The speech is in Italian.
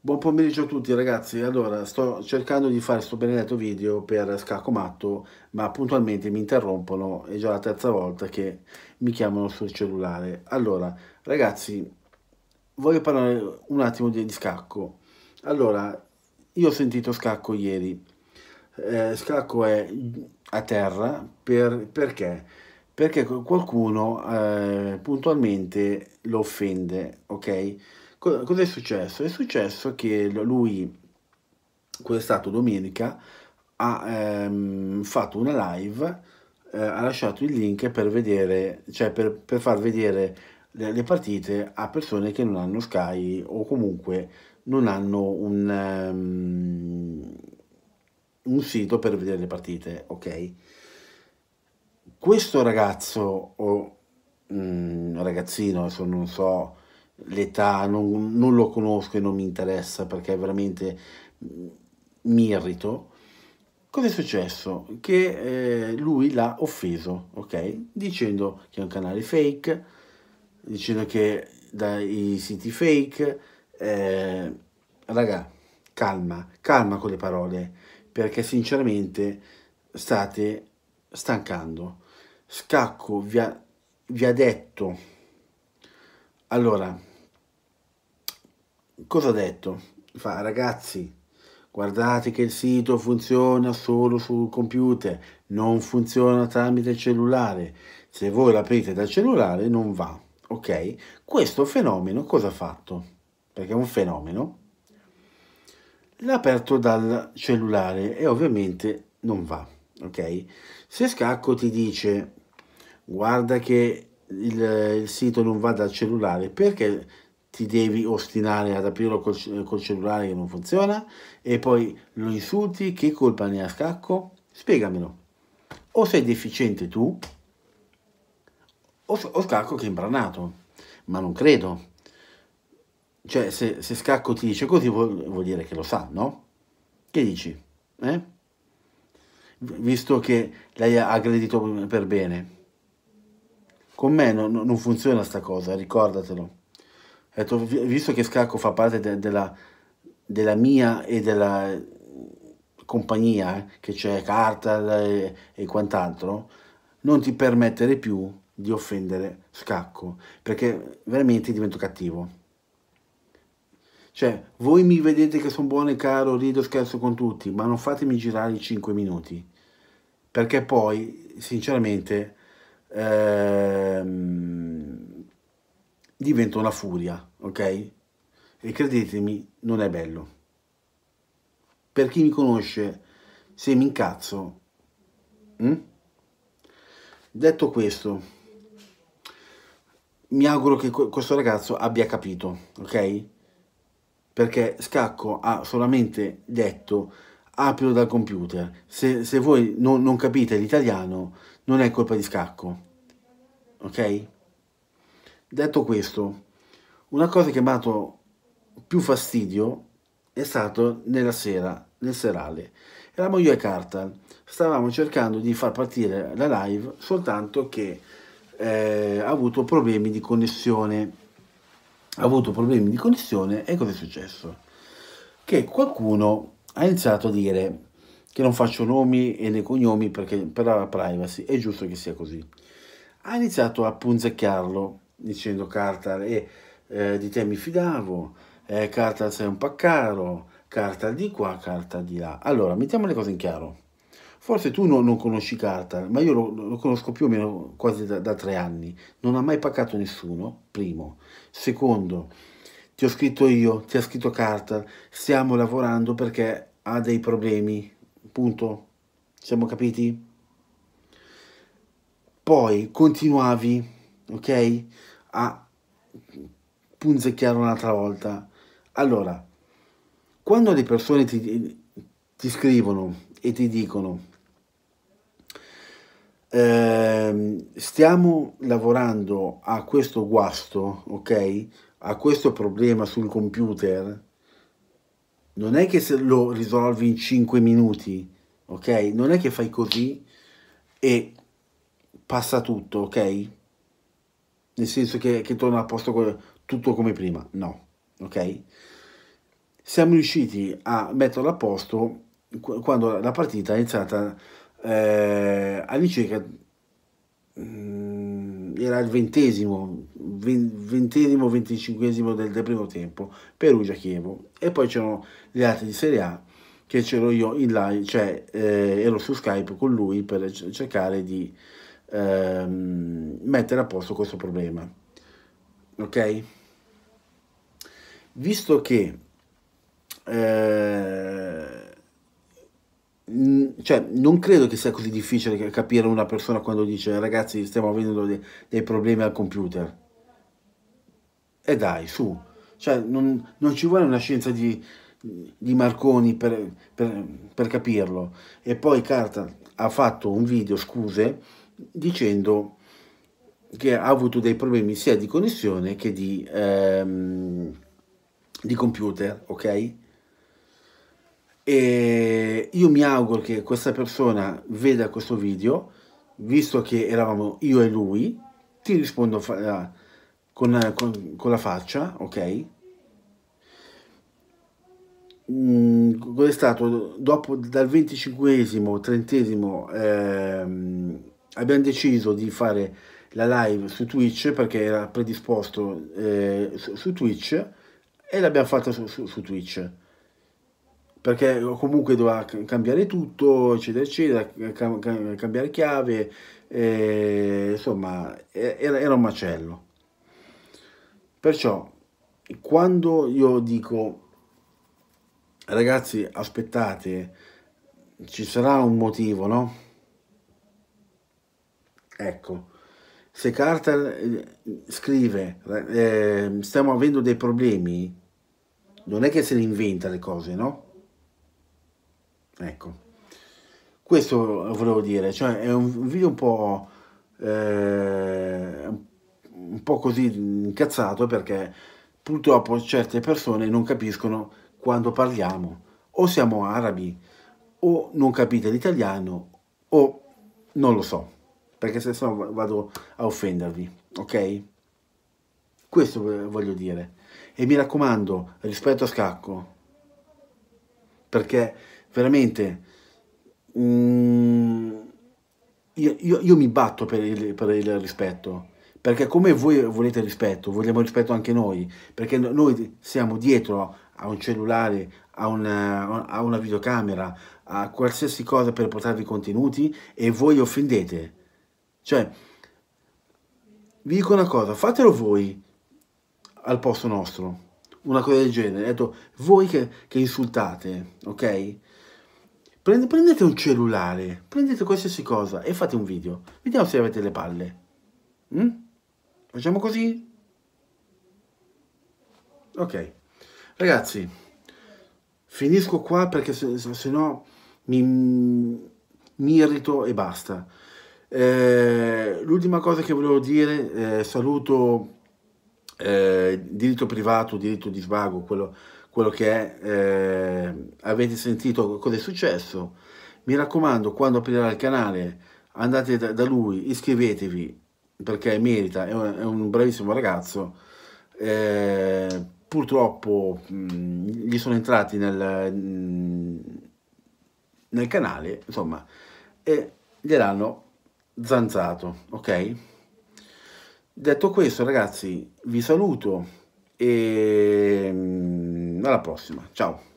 Buon pomeriggio a tutti ragazzi, allora sto cercando di fare questo benedetto video per Scacco Matto ma puntualmente mi interrompono, è già la terza volta che mi chiamano sul cellulare. Allora ragazzi, voglio parlare un attimo di, di Scacco. Allora, io ho sentito Scacco ieri, eh, Scacco è a terra per, perché? Perché qualcuno eh, puntualmente lo offende, ok? Cosa è successo? È successo che lui, quello è stato domenica, ha ehm, fatto una live, eh, ha lasciato il link per, vedere, cioè per, per far vedere le, le, partite a persone che non hanno Sky o comunque non hanno un, um, un sito per vedere le partite, ok? Questo ragazzo o oh, ragazzino, adesso non so l'età non, non, lo conosco e non mi interessa perché veramente mm, mi irrito. Cos'è successo? Che eh, lui l'ha offeso, ok? Dicendo che è un canale fake, dicendo che dai siti fake. Eh, raga, calma, calma con le parole, perché sinceramente state stancando. Scacco vi ha, vi ha detto. Allora, cosa ha detto? Fa, ragazzi, guardate che il sito funziona solo sul computer, non funziona tramite cellulare. Se voi l'aprite dal cellulare non va, ok? Questo fenomeno cosa ha fatto? Perché è un fenomeno. L'ha aperto dal cellulare e ovviamente non va, ok? Se Scacco ti dice guarda che il, il sito non va dal cellulare perché ti devi ostinare ad aprirlo col, col cellulare che non funziona e poi lo insulti, che colpa ne ha scacco? Spiegamelo. O sei deficiente tu o, o scacco che è imbranato, ma non credo. Cioè, se, se Scacco ti dice così vuol, vuol, dire che lo sa, no? Che dici? Eh? Visto che l'hai aggredito per bene. Con me no, no, non funziona sta cosa, ricordatelo detto, visto che Scacco fa parte de, della, della, mia e della compagnia, eh, che c'è Carta e, e quant'altro, non ti permettere più di offendere Scacco, perché veramente divento cattivo. Cioè, voi mi vedete che sono buono e caro, rido, scherzo con tutti, ma non fatemi girare i 5 minuti, perché poi, sinceramente, ehm, diventa una furia, ok? E credetemi, non è bello. Per chi mi conosce, se mi incazzo... Mh? Hm? Detto questo, mi auguro che questo ragazzo abbia capito, ok? Perché Scacco ha solamente detto apro dal computer. Se, se voi non, non capite l'italiano, non è colpa di Scacco, ok? Detto questo, una cosa che mi ha dato più fastidio è stato nella sera, nel serale. Eravamo io e Carta, stavamo cercando di far partire la live, soltanto che eh, ha avuto problemi di connessione. Ha avuto problemi di connessione e cosa è successo? Che qualcuno ha iniziato a dire che non faccio nomi e né cognomi perché per la privacy è giusto che sia così. Ha iniziato a punzecchiarlo dicendo Carter e eh, di te mi fidavo, eh, Carter sei un paccaro, Carter di qua, Carter di là. Allora, mettiamo le cose in chiaro. Forse tu no, non conosci Carter, ma io lo, lo, conosco più o meno quasi da, da tre anni. Non ha mai paccato nessuno, primo. Secondo, ti ho scritto io, ti ha scritto Carter, stiamo lavorando perché ha dei problemi, punto. Siamo capiti? Poi continuavi ok? A punzecchiare un'altra volta. Allora, quando le persone ti, ti scrivono e ti dicono eh, stiamo lavorando a questo guasto, ok? A questo problema sul computer, non è che se lo risolvi in 5 minuti, ok? Non è che fai così e passa tutto, ok? nel senso che, che torna a posto tutto come prima, no, ok? Siamo riusciti a metterlo a posto quando la partita è iniziata eh, all'incirca mm, era il ventesimo, ventesimo, venticinquesimo del, del primo tempo, Perugia-Chievo. E poi c'erano gli altri di Serie A che c'ero io in live, cioè eh, ero su Skype con lui per cercare di ehm, mettere a posto questo problema. Ok? Visto che eh, cioè, non credo che sia così difficile capire una persona quando dice ragazzi stiamo avendo dei, dei problemi al computer. E dai, su. Cioè, non, non ci vuole una scienza di, di Marconi per, per, per capirlo. E poi Carta ha fatto un video, scuse, dicendo che ha avuto dei problemi sia di connessione che di, ehm, di computer, ok? E io mi auguro che questa persona veda questo video, visto che eravamo io e lui, ti rispondo eh, con, con, con la faccia, ok? Mm, è stato dopo dal 25 30 ehm, abbiamo deciso di fare la live su Twitch perché era predisposto eh, su, su, Twitch e l'abbiamo fatta su, su, su, Twitch perché comunque doveva cambiare tutto eccetera eccetera cambiare chiave eh, insomma era, era un macello perciò quando io dico ragazzi aspettate ci sarà un motivo no Ecco, se Carter eh, scrive eh, stiamo avendo dei problemi, non è che se ne inventa le cose, no? Ecco, questo volevo dire, cioè è un video un po', eh, un po' così incazzato perché purtroppo certe persone non capiscono quando parliamo, o siamo arabi, o non capite l'italiano, o non lo so perché se no vado a offendervi, ok? Questo voglio dire. E mi raccomando, rispetto a scacco, perché veramente mm, io, io, io, mi batto per il, per il rispetto perché come voi volete rispetto, vogliamo rispetto anche noi, perché noi siamo dietro a un cellulare, a una, a una videocamera, a qualsiasi cosa per portarvi contenuti e voi offendete. Cioè, vi dico una cosa, fatelo voi al posto nostro, una cosa del genere. Detto, voi che, che insultate, ok? prendete un cellulare, prendete qualsiasi cosa e fate un video. Vediamo se avete le palle. Mm? Facciamo così? Ok. Ragazzi, finisco qua perché se, se no mi, mi irrito e basta. Eh, l'ultima cosa che volevo dire, eh, saluto eh, diritto privato, diritto di svago, quello, quello che è, eh, avete sentito cosa è successo. Mi raccomando, quando aprirà il canale andate da, da lui, iscrivetevi perché merita, è un, è un bravissimo ragazzo. Eh, purtroppo mh, mm, gli sono entrati nel, mh, mm, nel canale, insomma, e gliel'hanno zanzato, ok? Detto questo ragazzi vi saluto e mm, alla prossima, ciao!